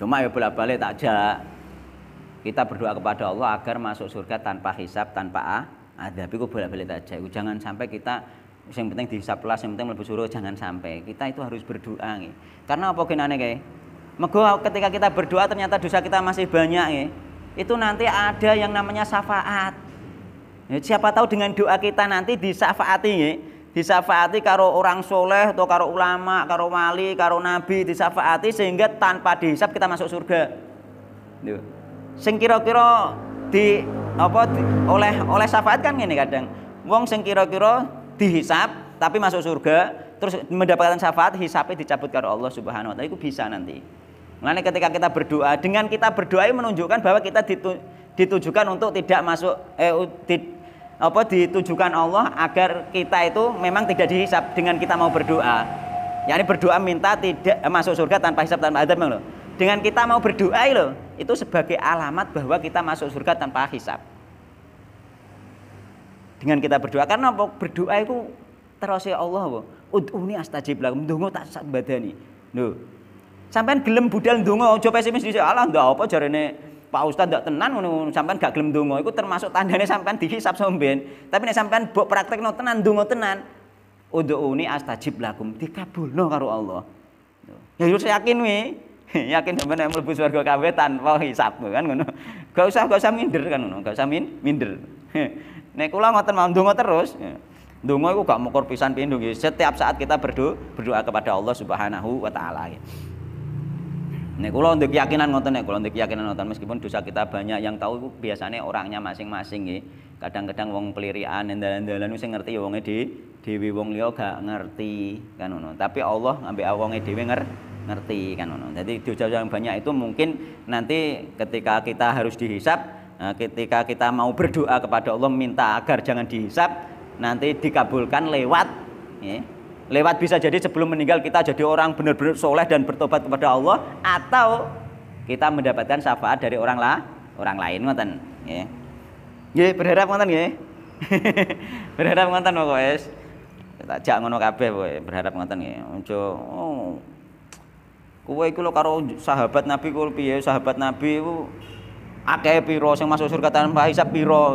Cuma ya bolak-balik tak jak. Kita berdoa kepada Allah agar masuk surga tanpa hisap, tanpa ada Iku bolak-balik tak jak. Jangan sampai kita yang penting dihisap kelas, yang penting lebih suruh jangan sampai. Kita itu harus berdoa nih. Karena apa genane kayak? Mego ketika kita berdoa ternyata dosa kita masih banyak nih. Itu nanti ada yang namanya syafaat. Ya, siapa tahu dengan doa kita nanti disafaati nih disafaati karo orang soleh atau karo ulama, karo wali, karo nabi disafaati sehingga tanpa dihisap kita masuk surga. Gitu. Sengkiro kiro di apa di, oleh oleh syafaat kan ini kadang. Wong sengkiro kiro dihisap tapi masuk surga terus mendapatkan syafaat hisapnya dicabut karo Allah Subhanahu wa taala itu bisa nanti. Mulane ketika kita berdoa, dengan kita berdoa menunjukkan bahwa kita ditujukan untuk tidak masuk eh, di, apa ditujukan Allah agar kita itu memang tidak dihisap dengan kita mau berdoa. ini berdoa minta tidak eh, masuk surga tanpa hisap tanpa adab loh. Dengan kita mau berdoa loh, itu sebagai alamat bahwa kita masuk surga tanpa hisap. Dengan kita berdoa karena berdoa itu terus ya Allah, udhuni astajib lakum, ndonga tak sambadani. Loh. Sampean gelem budal ndonga aja pesimis dhisik. Alah ndak apa jarene Pak Ustaz tidak tenan sampai sampean gak gelem donga iku termasuk tandane sampean dihisap somben. Tapi nek sampean mbok praktekno tenan donga tenan, udhuuni astajib lakum, dikabulno karo Allah. Ya yo yakin wi yakin sampean mlebu swarga kabeh tanpa hisap kan ngono. Gak usah gak usah minder kan ngono, gak usah min, minder. nek kula ngoten mau donga terus. Ya. Donga iku gak mau pisan pindho Setiap saat kita berdoa, berdoa kepada Allah Subhanahu wa taala. Ya. Nek kula untuk keyakinan nonton, nek kula ndek keyakinan nonton, meskipun dosa kita banyak yang tahu biasanya orangnya masing-masing nggih. Kadang-kadang wong pelirian endalan-endalan sing ngerti ya wonge dhewe, wong liya gak ngerti kan ngono. Tapi Allah ngambil awonge dhewe ngerti ngerti kan ngono. Jadi dosa yang banyak itu mungkin nanti ketika kita harus dihisap, eh, ketika kita mau berdoa kepada Allah minta agar jangan dihisap, nanti dikabulkan lewat ya, lewat bisa jadi sebelum meninggal kita jadi orang benar-benar soleh dan bertobat kepada Allah atau kita mendapatkan syafaat dari orang lah orang lain ngoten ya nggih berharap ngoten ya berharap ngoten wis tak jak ngono kabeh kowe ya, berharap ngoten ya ojo oh. kowe iku lho karo sahabat Nabi kowe piye sahabat Nabi ku akeh pira sing masuk surga tanpa hisab pira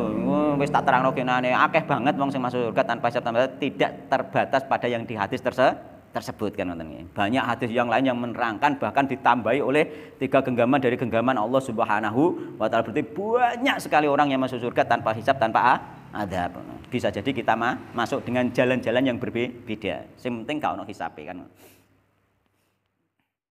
wis tak terangno genane akeh banget wong sing masuk surga tanpa hisab tanpa tidak terbatas pada yang di hadis terse tersebut kan ngoten Banyak hadis yang lain yang menerangkan bahkan ditambahi oleh tiga genggaman dari genggaman Allah Subhanahu wa taala. Berarti banyak sekali orang yang masuk surga tanpa hisab tanpa ada Bisa jadi kita mah masuk dengan jalan-jalan yang berbeda. Sing penting gak ono hisabe kan.